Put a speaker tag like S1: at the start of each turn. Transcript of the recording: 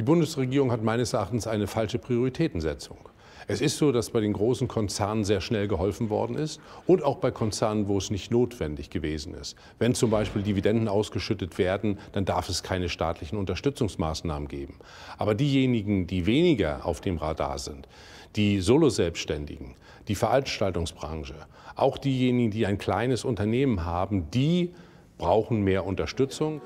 S1: Die Bundesregierung hat meines Erachtens eine falsche Prioritätensetzung. Es ist so, dass bei den großen Konzernen sehr schnell geholfen worden ist und auch bei Konzernen, wo es nicht notwendig gewesen ist. Wenn zum Beispiel Dividenden ausgeschüttet werden, dann darf es keine staatlichen Unterstützungsmaßnahmen geben. Aber diejenigen, die weniger auf dem Radar sind, die Solo-Selbstständigen, die Veranstaltungsbranche, auch diejenigen, die ein kleines Unternehmen haben, die brauchen mehr Unterstützung.